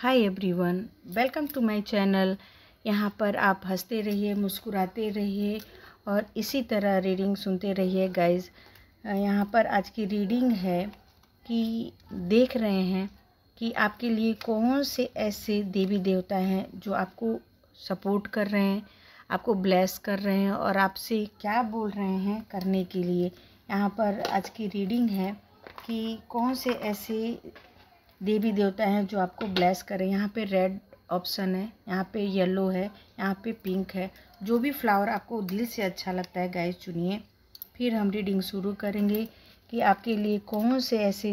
hi everyone welcome to my channel यहाँ पर आप हंसते रहिए मुस्कुराते रहिए और इसी तरह रीडिंग सुनते रहिए गाइस यहाँ पर आज की रीडिंग है कि देख रहे हैं कि आपके लिए कौन से ऐसे देवी देवता हैं जो आपको सपोर्ट कर रहे हैं आपको ब्लेस कर रहे हैं और आपसे क्या बोल रहे हैं करने के लिए यहाँ पर आज की रीडिंग है कि कौन से ऐसे देवी देवता हैं जो आपको ब्लेस करें यहाँ पे रेड ऑप्शन है यहाँ पे येलो है यहाँ पे पिंक है जो भी फ्लावर आपको दिल से अच्छा लगता है गाइस चुनिए फिर हम रीडिंग शुरू करेंगे कि आपके लिए कौन से ऐसे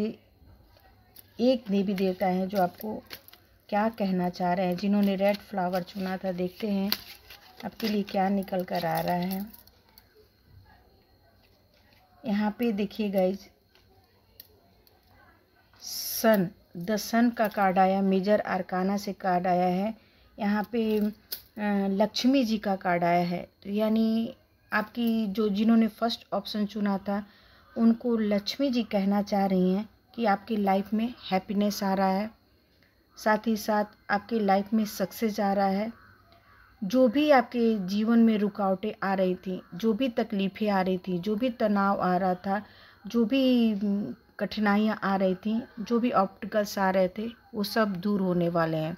एक देवी देवता हैं जो आपको क्या कहना चाह रहे हैं जिन्होंने रेड फ्लावर चुना था देखते हैं आपके लिए क्या निकल कर आ रहा है यहाँ पे देखिए गाइज सन द सन का कार्ड आया मेजर आरकाना से कार्ड आया है यहाँ पे लक्ष्मी जी का कार्ड आया है तो यानी आपकी जो जिन्होंने फर्स्ट ऑप्शन चुना था उनको लक्ष्मी जी कहना चाह रही हैं कि आपकी लाइफ में हैप्पीनेस आ रहा है साथ ही साथ आपकी लाइफ में सक्सेस आ रहा है जो भी आपके जीवन में रुकावटें आ रही थी जो भी तकलीफ़ें आ रही थी जो भी तनाव आ रहा था जो भी कठिनाइयाँ आ रही थी जो भी ऑप्टिकल्स आ रहे थे वो सब दूर होने वाले हैं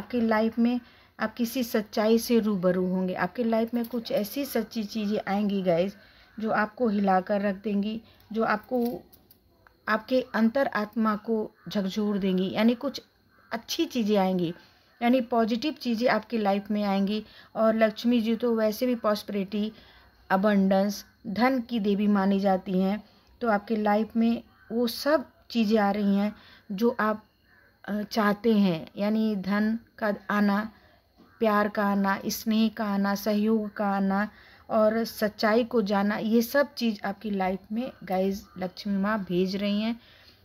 आपकी लाइफ में आप किसी सच्चाई से रूबरू होंगे आपकी लाइफ में कुछ ऐसी सच्ची चीज़ें आएंगी गाइज जो आपको हिला कर रख देंगी जो आपको आपके अंतर आत्मा को झकझोर देंगी यानी कुछ अच्छी चीज़ें आएंगी यानी पॉजिटिव चीज़ें आपकी लाइफ में आएंगी और लक्ष्मी जी तो वैसे भी पॉस्परिटी अबंडेंस धन की देवी मानी जाती हैं तो आपकी लाइफ में वो सब चीज़ें आ रही हैं जो आप चाहते हैं यानी धन का आना प्यार का आना स्नेह का आना सहयोग का आना और सच्चाई को जाना ये सब चीज़ आपकी लाइफ में गाइस लक्ष्मी माँ भेज रही हैं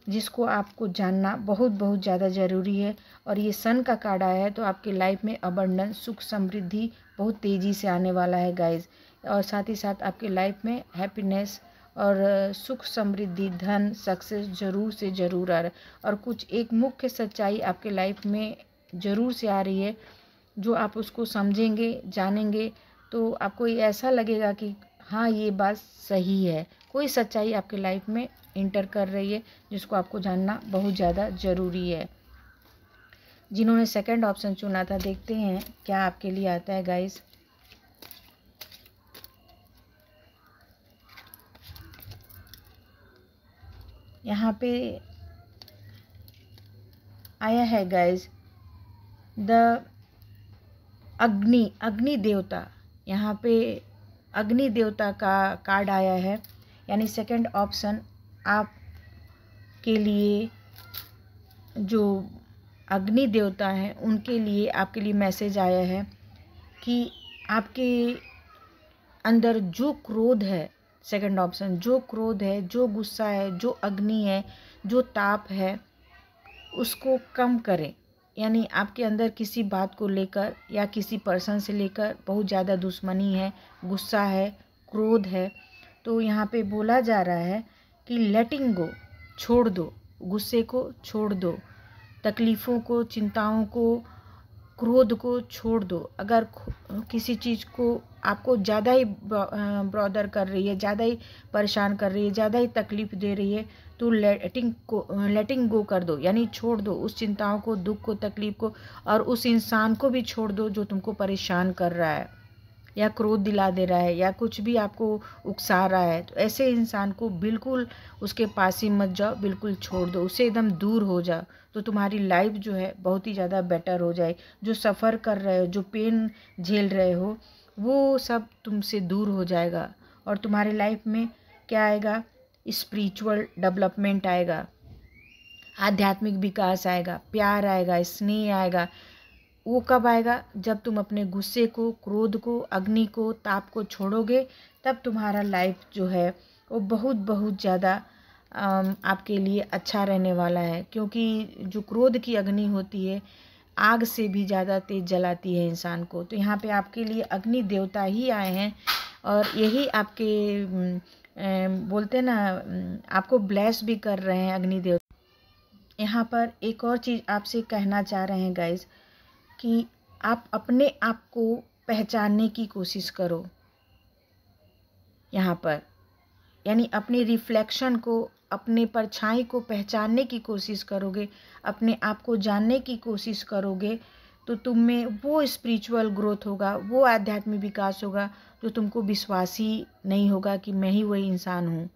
जिसको आपको जानना बहुत बहुत ज़्यादा ज़रूरी है और ये सन का कार्ड आया है तो आपकी लाइफ में अबंडन सुख समृद्धि बहुत तेज़ी से आने वाला है गाइस और साथ ही साथ आपकी लाइफ में हैप्पीनेस और सुख समृद्धि धन सक्सेस जरूर से जरूर आ रहा है और कुछ एक मुख्य सच्चाई आपके लाइफ में ज़रूर से आ रही है जो आप उसको समझेंगे जानेंगे तो आपको ये ऐसा लगेगा कि हाँ ये बात सही है कोई सच्चाई आपके लाइफ में इंटर कर रही है जिसको आपको जानना बहुत ज़्यादा ज़रूरी है जिन्होंने सेकंड ऑप्शन चुना था देखते हैं क्या आपके लिए आता है गाइस यहाँ पे आया है गाइस द अग्नि अग्नि देवता यहाँ पे अग्नि देवता का कार्ड आया है यानी सेकंड ऑप्शन आप के लिए जो अग्नि देवता हैं उनके लिए आपके लिए मैसेज आया है कि आपके अंदर जो क्रोध है सेकंड ऑप्शन जो क्रोध है जो गुस्सा है जो अग्नि है जो ताप है उसको कम करें यानी आपके अंदर किसी बात को लेकर या किसी पर्सन से लेकर बहुत ज़्यादा दुश्मनी है गुस्सा है क्रोध है तो यहाँ पे बोला जा रहा है कि लेटिंग गो छोड़ दो गुस्से को छोड़ दो तकलीफ़ों को चिंताओं को क्रोध को छोड़ दो अगर किसी चीज़ को आपको ज़्यादा ही ब्रॉदर कर रही है ज़्यादा ही परेशान कर रही है ज़्यादा ही तकलीफ़ दे रही है तो लेटिंग को लेटिंग गो कर दो यानी छोड़ दो उस चिंताओं को दुख को तकलीफ़ को और उस इंसान को भी छोड़ दो जो तुमको परेशान कर रहा है या क्रोध दिला दे रहा है या कुछ भी आपको उकसा रहा है तो ऐसे इंसान को बिल्कुल उसके पास ही मत जाओ बिल्कुल छोड़ दो उससे एकदम दूर हो जाओ तो तुम्हारी लाइफ जो है बहुत ही ज़्यादा बेटर हो जाए जो सफ़र कर रहे हो जो पेन झेल रहे हो वो सब तुमसे दूर हो जाएगा और तुम्हारे लाइफ में क्या आएगा स्पिरिचुअल डेवलपमेंट आएगा आध्यात्मिक विकास आएगा प्यार आएगा स्नेह आएगा वो कब आएगा जब तुम अपने गुस्से को क्रोध को अग्नि को ताप को छोड़ोगे तब तुम्हारा लाइफ जो है वो बहुत बहुत ज़्यादा आपके लिए अच्छा रहने वाला है क्योंकि जो क्रोध की अग्नि होती है आग से भी ज़्यादा तेज जलाती है इंसान को तो यहाँ पे आपके लिए अग्नि देवता ही आए हैं और यही आपके बोलते ना आपको ब्लेस भी कर रहे हैं अग्नि देवता यहाँ पर एक और चीज़ आपसे कहना चाह रहे हैं गाइज़ कि आप अपने आप को पहचानने की कोशिश करो यहाँ पर यानी अपने रिफ्लेक्शन को अपने परछाई को पहचानने की कोशिश करोगे अपने आप को जानने की कोशिश करोगे तो तुम में वो स्पिरिचुअल ग्रोथ होगा वो आध्यात्मिक विकास होगा जो तुमको विश्वास ही नहीं होगा कि मैं ही वही इंसान हूँ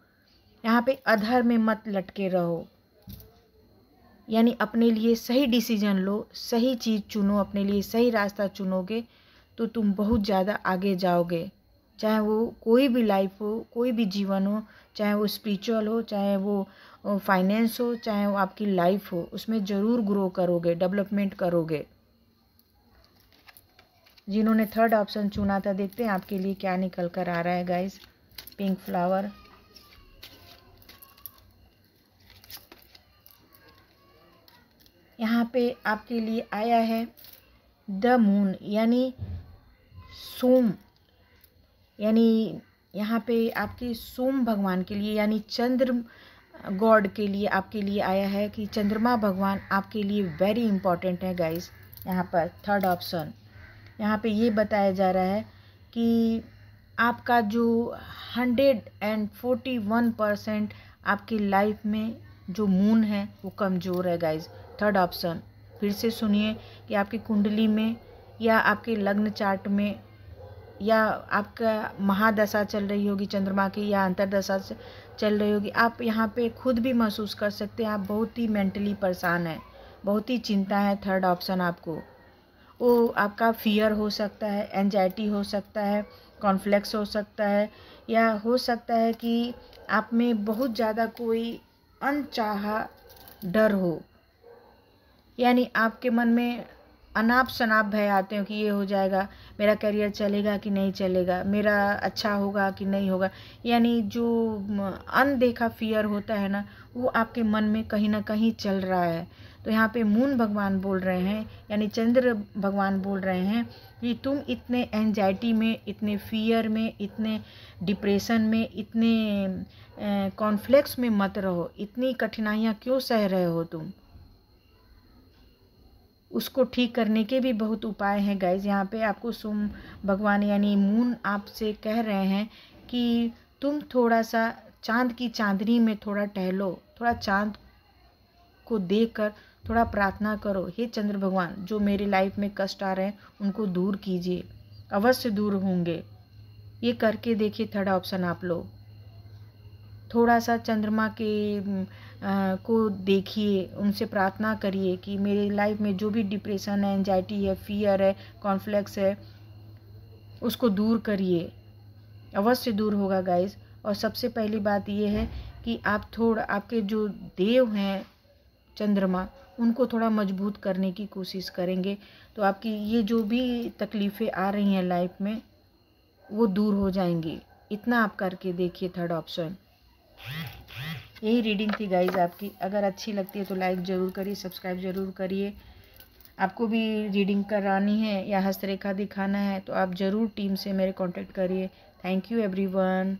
यहाँ पे अधर में मत लटके रहो यानी अपने लिए सही डिसीजन लो सही चीज़ चुनो अपने लिए सही रास्ता चुनोगे तो तुम बहुत ज़्यादा आगे जाओगे चाहे वो कोई भी लाइफ हो कोई भी जीवन हो चाहे वो स्पिरिचुअल हो चाहे वो फाइनेंस हो चाहे वो आपकी लाइफ हो उसमें ज़रूर ग्रो करोगे डेवलपमेंट करोगे जिन्होंने थर्ड ऑप्शन चुना था देखते हैं आपके लिए क्या निकल कर आ रहा है गाइस पिंक फ्लावर यहाँ पे आपके लिए आया है द मून यानी सोम यानी यहाँ पे आपके सोम भगवान के लिए यानी चंद्र गॉड के लिए आपके लिए आया है कि चंद्रमा भगवान आपके लिए वेरी इंपॉर्टेंट है गाइस यहाँ पर थर्ड ऑप्शन यहाँ पे ये बताया जा रहा है कि आपका जो hundred and forty one percent आपकी लाइफ में जो मून है वो कमज़ोर है गाइज थर्ड ऑप्शन फिर से सुनिए कि आपकी कुंडली में या आपके लग्न चार्ट में या आपका महादशा चल रही होगी चंद्रमा की या अंतरदशा चल रही होगी आप यहाँ पे खुद भी महसूस कर सकते हैं आप बहुत ही मेंटली परेशान हैं बहुत ही चिंता है थर्ड ऑप्शन आपको वो आपका फियर हो सकता है एनजाइटी हो सकता है कॉन्फ्लेक्स हो सकता है या हो सकता है कि आप में बहुत ज़्यादा कोई अनचाहा डर हो यानी आपके मन में अनाप शनाप भय आते हो कि ये हो जाएगा मेरा करियर चलेगा कि नहीं चलेगा मेरा अच्छा होगा कि नहीं होगा यानी जो अनदेखा फियर होता है ना वो आपके मन में कहीं ना कहीं चल रहा है तो यहाँ पे मून भगवान बोल रहे हैं यानी चंद्र भगवान बोल रहे हैं कि तुम इतने एनजाइटी में इतने फियर में इतने डिप्रेशन में इतने कॉन्फ्लिक्स में मत रहो इतनी कठिनाइयाँ क्यों सह रहे हो तुम उसको ठीक करने के भी बहुत उपाय हैं गाइज यहाँ पे आपको सोम भगवान यानी मून आपसे कह रहे हैं कि तुम थोड़ा सा चांद की चांदनी में थोड़ा टहलो थोड़ा चांद को देख कर थोड़ा प्रार्थना करो हे चंद्र भगवान जो मेरे लाइफ में कष्ट आ रहे हैं उनको दूर कीजिए अवश्य दूर होंगे ये करके देखिए थर्ड ऑप्शन आप लोग थोड़ा सा चंद्रमा के को देखिए उनसे प्रार्थना करिए कि मेरे लाइफ में जो भी डिप्रेशन है एनजाइटी है फियर है कॉन्फ्लेक्स है उसको दूर करिए अवश्य दूर होगा गाइस और सबसे पहली बात ये है कि आप थोड़ा आपके जो देव हैं चंद्रमा उनको थोड़ा मजबूत करने की कोशिश करेंगे तो आपकी ये जो भी तकलीफ़ें आ रही हैं लाइफ में वो दूर हो जाएंगी इतना आप करके देखिए थर्ड ऑप्शन यही रीडिंग थी गाइज आपकी अगर अच्छी लगती है तो लाइक ज़रूर करिए सब्सक्राइब ज़रूर करिए आपको भी रीडिंग करानी है या हस्तरेखा दिखाना है तो आप ज़रूर टीम से मेरे कांटेक्ट करिए थैंक यू एवरीवन